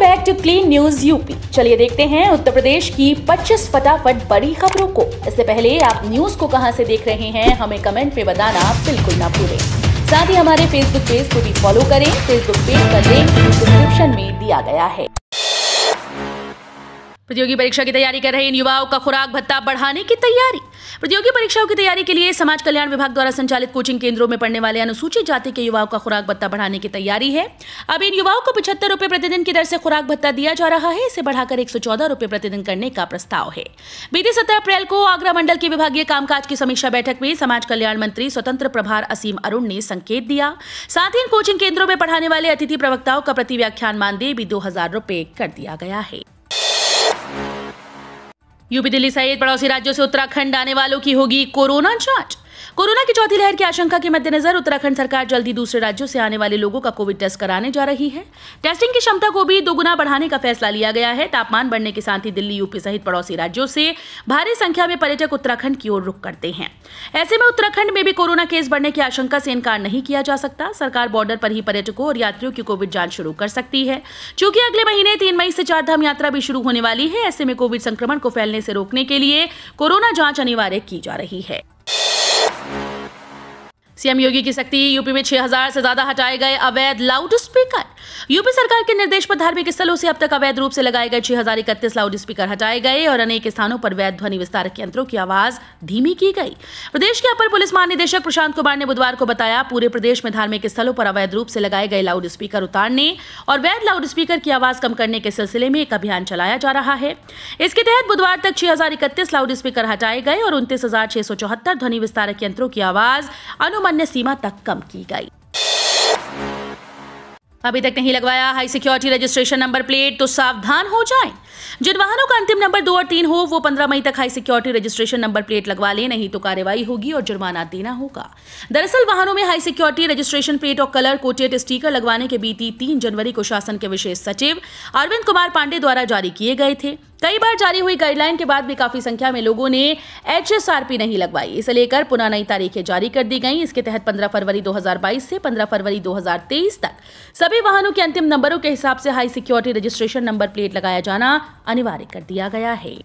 Back to clean news UP चलिए देखते हैं उत्तर प्रदेश की 25 फटाफट बड़ी खबरों को इससे पहले आप न्यूज को कहां से देख रहे हैं हमें कमेंट में बताना बिल्कुल ना भूलें साथ ही हमारे फेसबुक पेज को भी फॉलो करें फेसबुक पेज का लिंक डिस्क्रिप्शन में दिया गया है प्रतियोगी परीक्षा की तैयारी कर रहे इन युवाओं का खुराक भत्ता बढ़ाने की तैयारी प्रतियोगी परीक्षाओं की तैयारी के लिए समाज कल्याण विभाग द्वारा संचालित कोचिंग केंद्रों में पढ़ने वाले अनुसूचित जाति के युवाओं का खुराक भत्ता बढ़ाने की तैयारी है अब इन युवाओं को पिछहत्तर रुपये प्रतिदिन की दर से खुराक भत्ता दिया जा रहा है इसे बढ़ाकर एक सौ प्रतिदिन करने का प्रस्ताव है बीते सत्रह अप्रैल को आगरा मंडल के विभागीय कामकाज की समीक्षा बैठक में समाज कल्याण मंत्री स्वतंत्र प्रभार असीम अरुण ने संकेत दिया साथ ही इन कोचिंग केंद्रों में पढ़ाने वाले अतिथि प्रवक्ताओं का प्रति व्याख्यान मानदेय भी दो हजार कर दिया गया है यूपी दिल्ली सहित पड़ोसी राज्यों से उत्तराखंड आने वालों की होगी कोरोना जांच कोरोना की चौथी लहर की आशंका के मद्देनजर उत्तराखंड सरकार जल्दी दूसरे राज्यों से आने वाले लोगों का कोविड टेस्ट कराने जा रही है टेस्टिंग की क्षमता को भी दोगुना बढ़ाने का फैसला लिया गया है तापमान बढ़ने के साथ ही दिल्ली यूपी सहित पड़ोसी राज्यों से भारी संख्या में पर्यटक उत्तराखंड की ओर रुख करते हैं ऐसे में उत्तराखंड में भी कोरोना केस बढ़ने की आशंका से इनकार नहीं किया जा सकता सरकार बॉर्डर पर ही पर्यटकों और यात्रियों की कोविड जांच शुरू कर सकती है चूंकि अगले महीने तीन मई से चारधाम यात्रा भी शुरू होने वाली है ऐसे में कोविड संक्रमण को फैलने से रोकने के लिए कोरोना जांच अनिवार्य की जा रही है सीएम योगी की सख्ती यूपी में 6000 से ज्यादा हटाए गए अवैध लाउड स्पीकर यूपी सरकार के निर्देश पर धार्मिक स्थलों से अब तक अवैध रूप से लगाए गए छह लाउड स्पीकर हटाए गए और अनेक स्थानों पर वैध ध्वनि विस्तारक यंत्रों की आवाज धीमी की गई प्रदेश के अपर पुलिस महानिदेशक प्रशांत कुमार ने बुधवार को बताया पूरे प्रदेश में धार्मिक स्थलों पर अवैध रूप से लगाए गए लाउड स्पीकर उतारने और वैध लाउड स्पीकर की आवाज कम करने के सिलसिले में एक अभियान चलाया जा रहा है इसके तहत बुधवार तक छह लाउड स्पीकर हटाए गए और उनतीस ध्वनि विस्तारक यंत्रों की आवाज अनुमति अन्य सीमा तक कम की गई अभी तक नहीं लगवाया high security registration number plate तो सावधान हो जाएं। जिन वाहनों का अंतिम नंबर दो और तीन हो वो पंद्रह मई तक high security registration number plate लगवा ले नहीं तो कार्यवाही होगी और जुर्माना देना होगा दरअसल वाहनों में हाई सिक्योरिटी रजिस्ट्रेशन प्लेट और कलर कोटेड स्टीकर लगवाने के बीती तीन जनवरी को शासन के विशेष सचिव अरविंद कुमार पांडे द्वारा जारी किए गए थे कई बार जारी हुई गाइडलाइन के बाद भी काफी संख्या में लोगों ने एच नहीं लगवाई इसे लेकर पुनः नई तारीखें जारी कर दी गई इसके तहत 15 फरवरी 2022 से 15 फरवरी 2023 तक सभी वाहनों के अंतिम नंबरों के हिसाब से high security registration number plate लगाया जाना अनिवार्य कर दिया गया है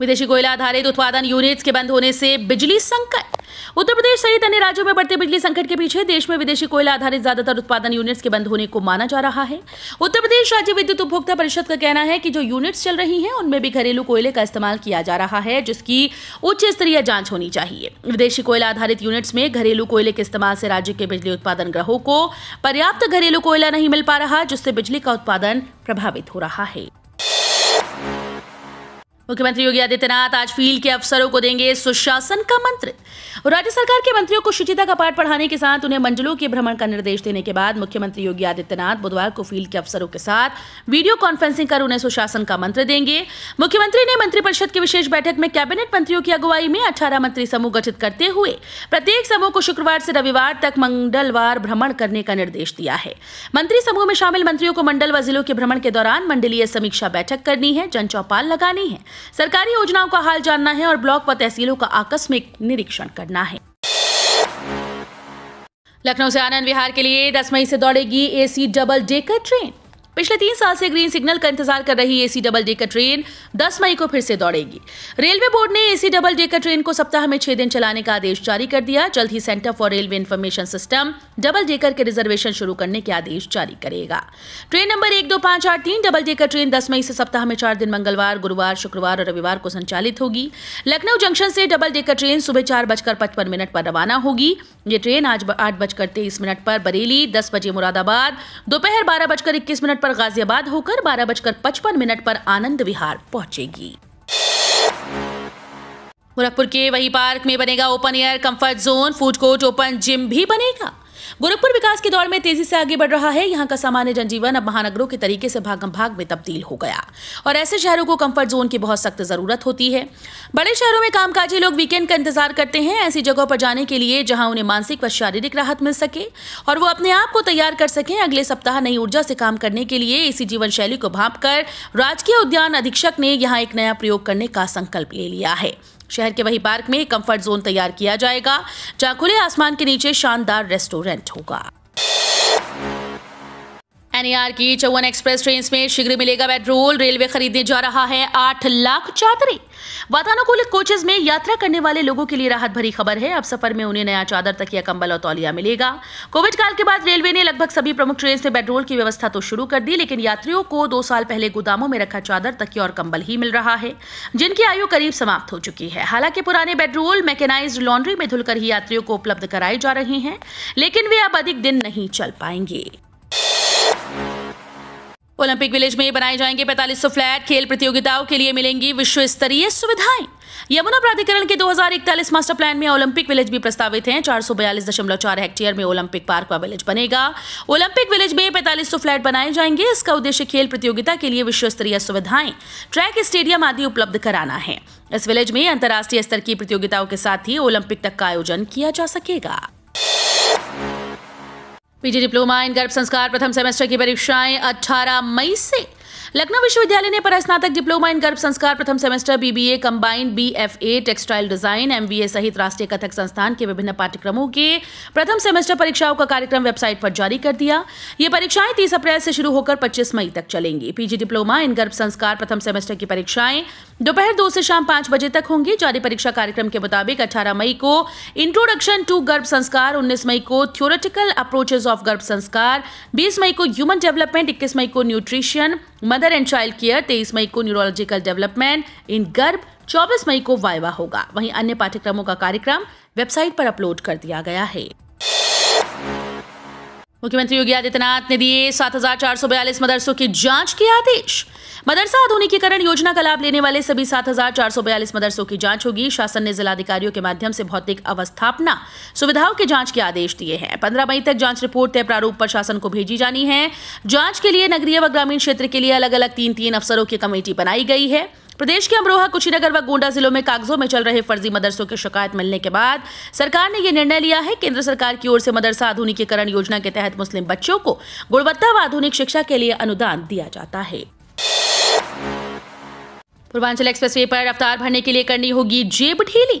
विदेशी कोयला आधारित उत्पादन यूनिट्स के बंद होने से बिजली संकट उत्तर प्रदेश सहित अन्य राज्यों में बढ़ते बिजली संकट के पीछे देश में विदेशी कोयला आधारित ज्यादातर उत्पादन यूनिट्स के बंद होने को माना जा रहा है उत्तर प्रदेश राज्य विद्युत उपभोक्ता परिषद का कहना है कि जो यूनिट्स चल रही हैं उनमें भी घरेलू कोयले का इस्तेमाल किया जा रहा है जिसकी उच्च स्तरीय जांच होनी चाहिए विदेशी कोयला आधारित यूनिट्स में घरेलू कोयले के इस्तेमाल से राज्य के बिजली उत्पादन ग्रहों को पर्याप्त घरेलू कोयला नहीं मिल पा रहा जिससे बिजली का उत्पादन प्रभावित हो रहा है मुख्यमंत्री योगी आदित्यनाथ आज फील्ड के अफसरों को देंगे सुशासन का मंत्र और राज्य सरकार के मंत्रियों को शुचिता का पाठ पढ़ाने के साथ उन्हें मंडलों के भ्रमण का निर्देश देने के बाद मुख्यमंत्री योगी आदित्यनाथ बुधवार को फील्ड के अफसरों के साथ वीडियो कॉन्फ्रेंसिंग कर उन्हें सुशासन का मंत्र देंगे मुख्यमंत्री ने मंत्रिपरिषद की विशेष बैठक में कैबिनेट मंत्रियों की अगुवाई में अठारह मंत्री समूह गठित करते हुए प्रत्येक समूह को शुक्रवार से रविवार तक मंडलवार भ्रमण करने का निर्देश दिया है मंत्री समूह में शामिल मंत्रियों को मंडल व जिलों के भ्रमण के दौरान मंडलीय समीक्षा बैठक करनी है जन चौपाल लगानी है सरकारी योजनाओं का हाल जानना है और ब्लॉक व तहसीलों का आकस्मिक निरीक्षण करना है लखनऊ से आनंद विहार के लिए 10 मई से दौड़ेगी एसी डबल डेकर ट्रेन पिछले तीन साल से ग्रीन सिग्नल का इंतजार कर रही एसी डबल डेकर ट्रेन 10 मई को फिर से दौड़ेगी रेलवे बोर्ड ने एसी डबल डेकर ट्रेन को सप्ताह में छह दिन चलाने का आदेश जारी कर दिया जल्द ही centre for railway information system double decker के रिजर्वेशन शुरू करने के आदेश जारी करेगा ट्रेन नंबर एक दो पांच आठ तीन डबल डेकर ट्रेन दस मई से सप्ताह में चार दिन मंगलवार गुरुवार शुक्रवार और रविवार को संचालित होगी लखनऊ जंक्शन से डबल डेकर ट्रेन सुबह चार बजकर पचपन मिनट पर रवाना होगी ये ट्रेन आज आठ बजकर तेईस मिनट पर बरेली दस बजे मुरादाबाद दोपहर बारह बजकर इक्कीस मिनट पर गाजियाबाद होकर बारह बजकर पचपन मिनट पर आनंद विहार पहुंचेगी गोरखपुर के वही पार्क में बनेगा open air comfort zone food court open gym भी बनेगा गोरखपुर विकास के दौर में तेजी से आगे बढ़ रहा है यहाँ का सामान्य जनजीवन अब महानगरों के तरीके से भागम भाग में तब्दील हो गया और ऐसे शहरों को कंफर्ट जोन की बहुत सख्त जरूरत होती है बड़े शहरों में कामकाजी लोग वीकेंड का इंतजार करते हैं ऐसी जगहों पर जाने के लिए जहाँ उन्हें मानसिक व शारीरिक राहत मिल सके और वो अपने आप को तैयार कर सकें अगले सप्ताह नई ऊर्जा से काम करने के लिए इसी जीवन शैली को भाप कर राजकीय उद्यान अधीक्षक ने यहाँ एक नया प्रयोग करने का संकल्प ले लिया है शहर के वही पार्क में कंफर्ट जोन तैयार किया जाएगा जहां खुले आसमान के नीचे शानदार रेस्टोरेंट होगा एनईआर की चौवन एक्सप्रेस ट्रेन में शीघ्र मिलेगा पेट्रोल रेलवे खरीदने जा रहा है आठ लाख चादरें वातानुकूलित कोचेज में यात्रा करने वाले लोगों के लिए राहत भरी खबर है अब सफर में उन्हें नया चादर तक या कंबल और तौलिया मिलेगा कोविड काल के बाद रेलवे ने लगभग सभी प्रमुख ट्रेन से पेट्रोल की व्यवस्था तो शुरू कर दी लेकिन यात्रियों को दो साल पहले गोदामों में रखा चादर तकिया और कंबल ही मिल रहा है जिनकी आयु करीब समाप्त हो चुकी है हालांकि पुराने पेट्रोल मैकेनाइज लॉन्ड्री में धुलकर ही यात्रियों को उपलब्ध कराए जा रहे हैं लेकिन वे अब अधिक दिन नहीं चल पाएंगे ओलंपिक विलेज में बनाए जाएंगे 4500 फ्लैट खेल प्रतियोगिताओं के लिए मिलेंगी विश्व स्तरीय सुविधाएं यमुना प्राधिकरण के 2041 मास्टर प्लान में ओलंपिक विलेज भी प्रस्तावित हैं चार हेक्टेयर में ओलंपिक पार्क का विलेज बनेगा ओलंपिक विलेज में 4500 फ्लैट बनाए जाएंगे इसका उद्देश्य खेल प्रतियोगिता के लिए विश्व स्तरीय सुविधाएं ट्रैक स्टेडियम आदि उपलब्ध कराना है इस विलेज में अंतर्राष्ट्रीय स्तर की प्रतियोगिताओं के साथ ही ओलंपिक तक का आयोजन किया जा सकेगा पीजी डिप्लोमा इन गर्भ संस्कार प्रथम सेमेस्टर की परीक्षाएं 18 मई से लखनऊ विश्वविद्यालय ने परस्नातक डिप्लोमा इन गर्भ संस्कार प्रथम semester BBA combined BFA textile design MBA सहित राष्ट्रीय कथक संस्थान के विभिन्न पाठ्यक्रमों के प्रथम सेमेस्टर परीक्षाओं का कार्यक्रम वेबसाइट पर जारी कर दिया ये परीक्षाएं तीस अप्रैल से शुरू होकर पच्चीस मई तक चलेंगी पीजी डिप्लोमा इन गर्भ संस्कार प्रथम सेमेस्टर की परीक्षाएं दोपहर दो से शाम पांच बजे तक होंगी जारी परीक्षा कार्यक्रम के मुताबिक अठारह मई को इंट्रोडक्शन टू गर्भ संस्कार उन्नीस मई को थ्योरेटिकल अप्रोचेज ऑफ गर्भ संस्कार बीस मई को ह्यूमन डेवलपमेंट इक्कीस मई को nutrition mother mother and child care तेईस मई को न्यूरोलॉजिकल डेवलपमेंट इन गर्भ चौबीस मई को वाइवा होगा वहीं अन्य पाठ्यक्रमों का कार्यक्रम वेबसाइट पर अपलोड कर दिया गया है मुख्यमंत्री योगी आदित्यनाथ ने दिए सात हजार चार सौ बयालीस मदरसों की जांच के आदेश मदरसा आधुनिकीकरण योजना का लाभ लेने वाले सभी सात हजार चार सौ बयालीस मदरसों की जांच होगी शासन ने जिलाधिकारियों के माध्यम से भौतिक अवस्थापना सुविधाओं की जांच के आदेश दिए हैं पंद्रह मई तक जांच रिपोर्ट तय प्रारूप पर शासन को भेजी जानी है जांच के लिए नगरीय व ग्रामीण क्षेत्र के लिए अलग अलग तीन तीन अफसरों की कमेटी बनाई गई है प्रदेश के अमरोहा कुशीनगर व गोंडा जिलों में कागजों में चल रहे फर्जी मदरसों की शिकायत मिलने के बाद सरकार ने यह निर्णय लिया है केंद्र सरकार की ओर से मदरसा आधुनिकीकरण योजना के तहत मुस्लिम बच्चों को गुणवत्ता व आधुनिक शिक्षा के लिए अनुदान दिया जाता है पूर्वांचल एक्सप्रेसवे पर रफ्तार भरने के लिए करनी होगी जेब ढीली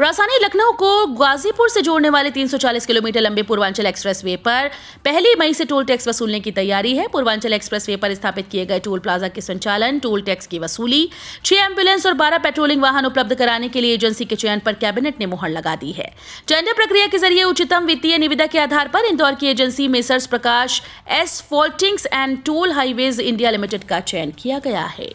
राजधानी लखनऊ को गाजीपुर से जोड़ने वाले 340 किलोमीटर लंबे पूर्वांचल एक्सप्रेसवे पर पहली मई से टोल टैक्स वसूलने की तैयारी है पूर्वांचल एक्सप्रेसवे पर स्थापित किए गए टोल प्लाजा के संचालन टोल टैक्स की वसूली छह एम्बुलेंस और बारह पेट्रोलिंग वाहन उपलब्ध कराने के लिए एजेंसी के चयन पर कैबिनेट ने मुहर लगा दी है टेंडर प्रक्रिया के जरिए उच्चतम वित्तीय निविदा के आधार पर इंदौर की agency messrs Prakash asphaltings and toll highways India limited का चयन किया गया है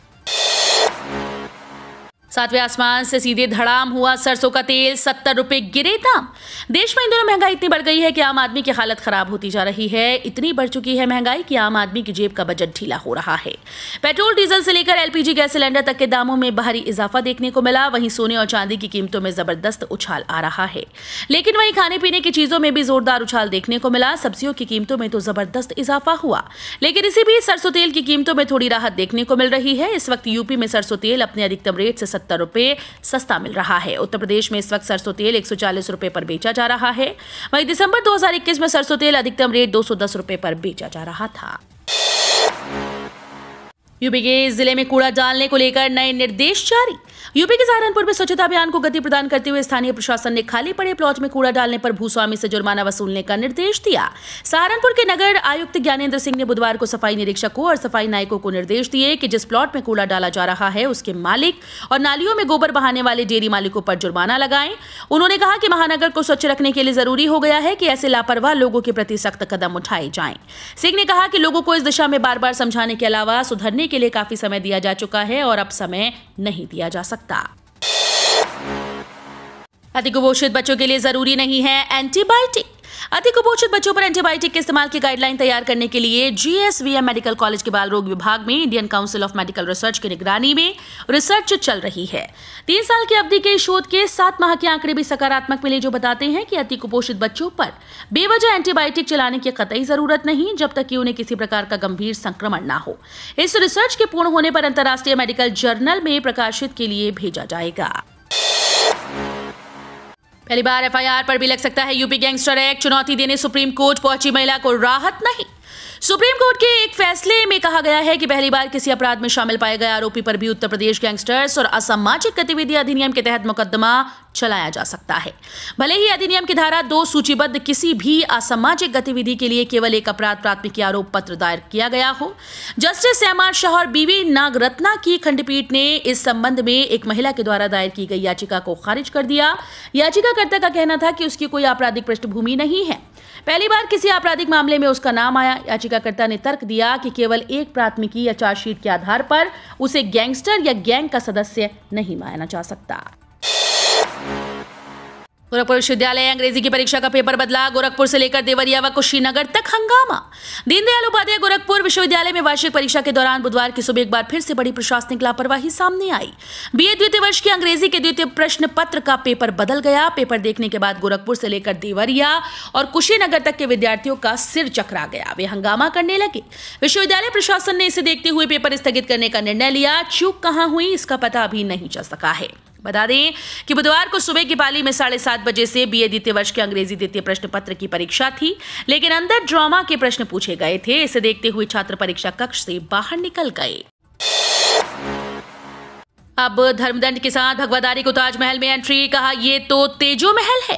सातवें आसमान से सीधे धड़ाम हुआ सरसों का तेल सत्तर रुपए गिरे दाम देश में इन दिनों महंगाई इतनी बढ़ गई है कि आम आदमी की हालत खराब होती जा रही है इतनी बढ़ चुकी है महंगाई कि आम आदमी की जेब का बजट ढीला हो रहा है पेट्रोल डीजल से लेकर एलपीजी गैस सिलेंडर तक के दामों में भारी इजाफा देखने को मिला वहीं सोने और चांदी की कीमतों में जबरदस्त उछाल आ रहा है लेकिन वहीं खाने पीने की चीजों में भी जोरदार उछाल देखने को मिला सब्जियों की कीमतों में तो जबरदस्त इजाफा हुआ लेकिन इसी बीच सरसों तेल की कीमतों में थोड़ी राहत देखने को मिल रही है इस वक्त यूपी में सरसों तेल अपने अधिकतम रेट से सत्तर रुपये सस्ता मिल रहा है उत्तर प्रदेश में इस वक्त सरसों तेल एक रुपए पर बेचा जा रहा है वहीं दिसंबर दो में सरसों तेल अधिकतम रेट दो सौ पर बेचा जा रहा था यूपी के जिले में कूड़ा डालने को लेकर नए निर्देश जारी यूपी के सहारनपुर में स्वच्छता अभियान को गति प्रदान करते हुए स्थानीय प्रशासन ने खाली पड़े प्लॉट में कूड़ा डालने पर भूस्वामी से जुर्माना वसूलने का निर्देश दिया सहारनपुर के नगर आयुक्त ज्ञानेंद्र सिंह ने बुधवार को सफाई निरीक्षकों और सफाई नायकों को निर्देश दिए कि जिस प्लॉट में कूड़ा डाला जा रहा है उसके मालिक और नालियों में गोबर बहाने वाले डेयरी मालिकों पर जुर्माना लगाएं उन्होंने कहा कि महानगर को स्वच्छ रखने के लिए जरूरी हो गया है कि ऐसे लापरवाह लोगों के प्रति सख्त कदम उठाए जाएं सिंह ने कहा कि लोगों को इस दिशा में बार बार समझाने के अलावा सुधरने के लिए काफी समय दिया जा चुका है और अब समय नहीं दिया जा सकता अति कुपोषित बच्चों के लिए जरूरी नहीं है एंटीबायोटिक अति कुपोषित बच्चों पर एंटीबायोटिक के इस्तेमाल की गाइडलाइन तैयार करने के लिए जीएसवीएम मेडिकल कॉलेज के बाल रोग विभाग में Indian council of medical research की निगरानी में रिसर्च चल रही है तीन साल की अवधि के शोध के सात माह के आंकड़े भी सकारात्मक मिले जो बताते हैं कि अति कुपोषित बच्चों पर बेवजह एंटीबायोटिक चलाने की कतई जरूरत नहीं जब तक कि उन्हें किसी प्रकार का गंभीर संक्रमण न हो इस रिसर्च के पूर्ण होने पर अंतर्राष्ट्रीय मेडिकल जर्नल में प्रकाशित के लिए भेजा जाएगा पहली बार एफआईआर पर भी लग सकता है यूपी गैंगस्टर एक्ट चुनौती देने सुप्रीम कोर्ट पहुंची महिला को राहत नहीं सुप्रीम कोर्ट के एक फैसले में कहा गया है कि पहली बार किसी अपराध में शामिल पाए गए आरोपी पर भी उत्तर प्रदेश गैंगस्टर्स और असामाजिक गतिविधि अधिनियम के तहत मुकदमा चलाया जा सकता है भले ही अधिनियम की धारा दो सूचीबद्ध किसी भी असामाजिक गतिविधि के लिए केवल एक अपराध प्राथमिकी आरोप पत्र दायर किया गया हो जस्टिस एमआर शाह और बीवी नागरत्ना की खंडपीठ ने इस संबंध में एक महिला के द्वारा दायर की गई याचिका को खारिज कर दिया याचिकाकर्ता का कहना था कि उसकी कोई आपराधिक पृष्ठभूमि नहीं है पहली बार किसी आपराधिक मामले में उसका नाम आया याचिकाकर्ता ने तर्क दिया कि केवल एक प्राथमिकी या चार्जशीट के आधार पर उसे गैंगस्टर या गैंग का सदस्य नहीं माना जा सकता गोरखपुर विश्वविद्यालय अंग्रेजी की परीक्षा का पेपर बदला गोरखपुर से लेकर देवरिया व कुशीनगर तक हंगामा दीनदयाल उपाध्याय गोरखपुर विश्वविद्यालय में वार्षिक परीक्षा के दौरान बुधवार की सुबह एक बार फिर से बड़ी प्रशासनिक लापरवाही सामने आई बीए द्वितीय वर्ष की अंग्रेजी के द्वितीय प्रश्न पत्र का पेपर बदल गया पेपर देखने के बाद गोरखपुर से लेकर देवरिया और कुशीनगर तक के विद्यार्थियों का सिर चकरा गया वे हंगामा करने लगे विश्वविद्यालय प्रशासन ने इसे देखते हुए पेपर स्थगित करने का निर्णय लिया चूक कहाँ हुई इसका पता अभी नहीं चल सका है बता दें कि बुधवार को सुबह की पाली में साढ़े सात बजे से बीए द्वितीय वर्ष के अंग्रेजी द्वितीय प्रश्न पत्र की परीक्षा थी लेकिन अंदर ड्रामा के प्रश्न पूछे गए थे इसे देखते हुए छात्र परीक्षा कक्ष से बाहर निकल गए अब धर्मदंड के साथ भगवादारी को ताजमहल में एंट्री कहा ये तो तेजो महल है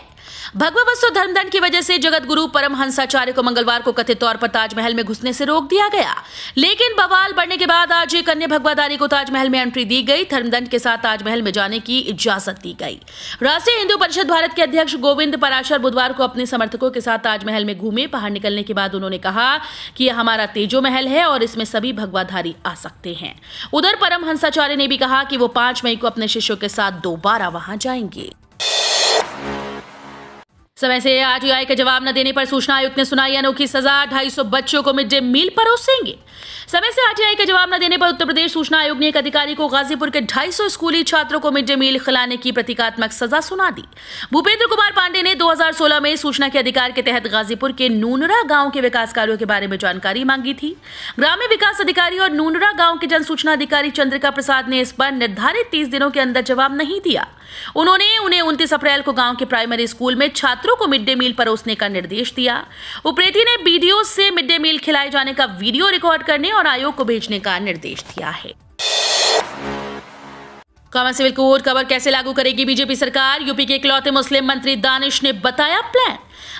भगवा वस्तु धर्मदंड की वजह से जगत गुरु परमहंसाचार्य को मंगलवार को कथित तौर पर ताजमहल में घुसने से रोक दिया गया लेकिन बवाल बढ़ने के बाद आज एक अन्य भगवादारी को ताजमहल में एंट्री दी गई धर्मदंड के साथ ताजमहल में जाने की इजाजत दी गई राष्ट्रीय हिंदू परिषद भारत के अध्यक्ष गोविंद पराशर बुधवार को अपने समर्थकों के साथ ताजमहल में घूमे बाहर निकलने के बाद उन्होंने कहा कि यह हमारा तेजो महल है और इसमें सभी भगवाधारी आ सकते हैं उधर परमहंसाचार्य ने भी कहा कि वो पांच मई को अपने शिष्यों के साथ दोबारा वहां जाएंगे समय से आरटीआई का जवाब न देने पर सूचना आयुक्त ने सुनाई अनोखी सजा ढाई सौ बच्चों को मिड डे मील परोसेंगे समय से आरटीआई का जवाब न देने पर उत्तर प्रदेश सूचना आयोग ने एक अधिकारी को गाजीपुर के 250 स्कूली छात्रों को मिड डे मील खिलाने की प्रतीकात्मक सजा सुना दी भूपेंद्र कुमार पांडे ने 2016 में सूचना के अधिकार के तहत गाजीपुर के नूनरा गांव के विकास कार्यो के बारे में जानकारी मांगी थी ग्रामीण विकास अधिकारी और नूनरा गांव के जन सूचना अधिकारी चंद्रिका प्रसाद ने इस पर निर्धारित तीस दिनों के अंदर जवाब नहीं दिया उन्होंने उन्हें उन्तीस अप्रैल को गांव के प्राइमरी स्कूल में छात्रों को मिड डे मील परोसने का निर्देश दिया उप्रेती ने बीडीओ से मिड डे मील खिलाए जाने का वीडियो रिकॉर्ड करने और आयोग को भेजने का निर्देश दिया है कॉमन सिविल कोड कवर कैसे लागू करेगी बीजेपी सरकार यूपी के इकलौते मुस्लिम मंत्री दानिश ने बताया प्लान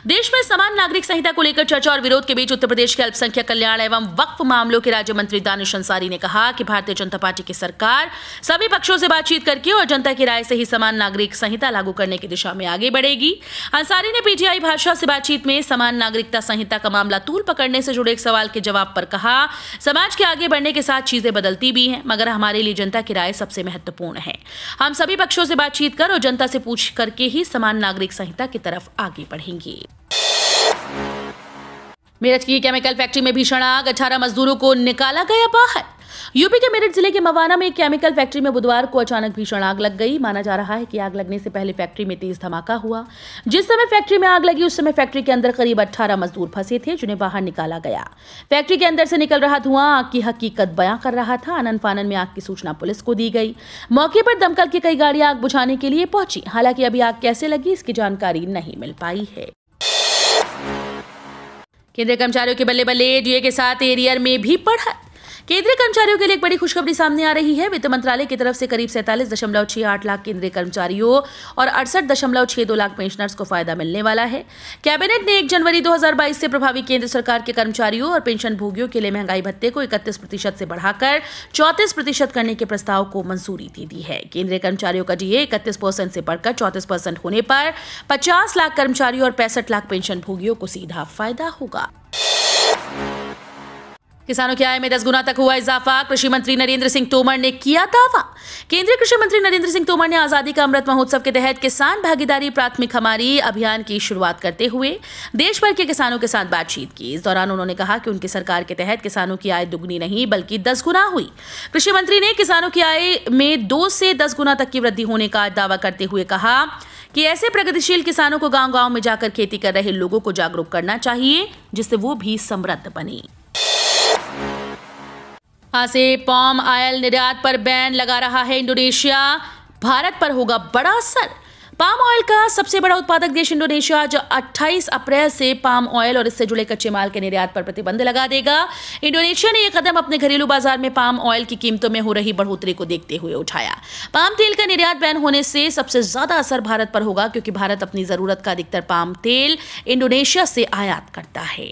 देश में समान नागरिक संहिता को लेकर चर्चा और विरोध के बीच उत्तर प्रदेश के अल्पसंख्यक कल्याण एवं वक्फ मामलों के राज्य मंत्री दानिश अंसारी ने कहा कि भारतीय जनता पार्टी की सरकार सभी पक्षों से बातचीत करके और जनता की राय से ही समान नागरिक संहिता लागू करने की दिशा में आगे बढ़ेगी अंसारी ने पीटीआई भाषा से बातचीत में समान नागरिकता संहिता का मामला तूल पकड़ने से जुड़े एक सवाल के जवाब पर कहा समाज के आगे बढ़ने के साथ चीजें बदलती भी हैं मगर हमारे लिए जनता की राय सबसे महत्वपूर्ण है हम सभी पक्षों से बातचीत कर और जनता से पूछ करके ही समान नागरिक संहिता की तरफ आगे बढ़ेंगे मेरठ की केमिकल फैक्ट्री में भीषण आग अठारह मजदूरों को निकाला गया बाहर यूपी के मेरठ जिले के मवाना में एक केमिकल फैक्ट्री में बुधवार को अचानक भीषण आग लग गई माना जा रहा है कि आग लगने से पहले फैक्ट्री में तेज धमाका हुआ जिस समय फैक्ट्री में आग लगी उस समय फैक्ट्री के अंदर करीब 18 मजदूर फंसे थे जिन्हें बाहर निकाला गया फैक्ट्री के अंदर से निकल रहा धुआं आग की हकीकत बयां कर रहा था आनंद फानन में आग की सूचना पुलिस को दी गई मौके पर दमकल की कई गाड़ियां आग बुझाने के लिए पहुंची हालांकि अभी आग कैसे लगी इसकी जानकारी नहीं मिल पाई है केंद्रीय कर्मचारियों के बल्ले बल्ले डीए के साथ एरियर में भी पढ़ा केंद्रीय कर्मचारियों के लिए एक बड़ी खुशखबरी सामने आ रही है वित्त मंत्रालय की तरफ से करीब सैंतालीस दशमलव छह आठ लाख केंद्रीय कर्मचारियों और अड़सठ दशमलव छह दो लाख पेंशनर्स को फायदा मिलने वाला है कैबिनेट ने एक जनवरी दो हजार बाईस से प्रभावी केंद्र सरकार के कर्मचारियों और पेंशन भोगियों के लिए महंगाई भत्ते को इकतीस प्रतिशत से बढ़ाकर चौतीस प्रतिशत करने के प्रस्ताव को मंजूरी दे दी है केंद्रीय कर्मचारियों का डीए इकतीस परसेंट से बढ़कर चौतीस परसेंट होने पर पचास लाख कर्मचारियों और पैंसठ लाख पेंशन भोगियों को सीधा फायदा होगा किसानों की आय में दस गुना तक हुआ इजाफा कृषि मंत्री नरेंद्र सिंह तोमर ने किया दावा केंद्रीय कृषि मंत्री नरेंद्र सिंह तोमर ने आजादी का अमृत महोत्सव के तहत किसान भागीदारी प्राथमिक हमारी अभियान की शुरुआत करते हुए देश भर के किसानों के साथ बातचीत की इस दौरान उन्होंने कहा कि उनकी सरकार के तहत किसानों की आय दुग्नी नहीं बल्कि दस गुना हुई कृषि मंत्री ने किसानों की आय में दो से दस गुना तक की वृद्धि होने का दावा करते हुए कहा कि ऐसे प्रगतिशील किसानों को गांव गांव में जाकर खेती कर रहे लोगों को जागरूक करना चाहिए जिससे वो भी समृद्ध बने वहां से पॉम आयल निर्यात पर बैन लगा रहा है इंडोनेशिया भारत पर होगा बड़ा असर पाम ऑयल का सबसे बड़ा उत्पादक देश इंडोनेशिया जो 28 अप्रैल से पाम ऑयल और इससे जुड़े कच्चे माल के निर्यात पर प्रतिबंध लगा देगा इंडोनेशिया ने यह कदम अपने घरेलू बाजार में पाम ऑयल की कीमतों में हो रही बढ़ोतरी को देखते हुए उठाया पाम तेल का निर्यात बैन होने से सबसे ज्यादा असर भारत पर होगा क्योंकि भारत अपनी जरूरत का अधिकतर पाम तेल इंडोनेशिया से आयात करता है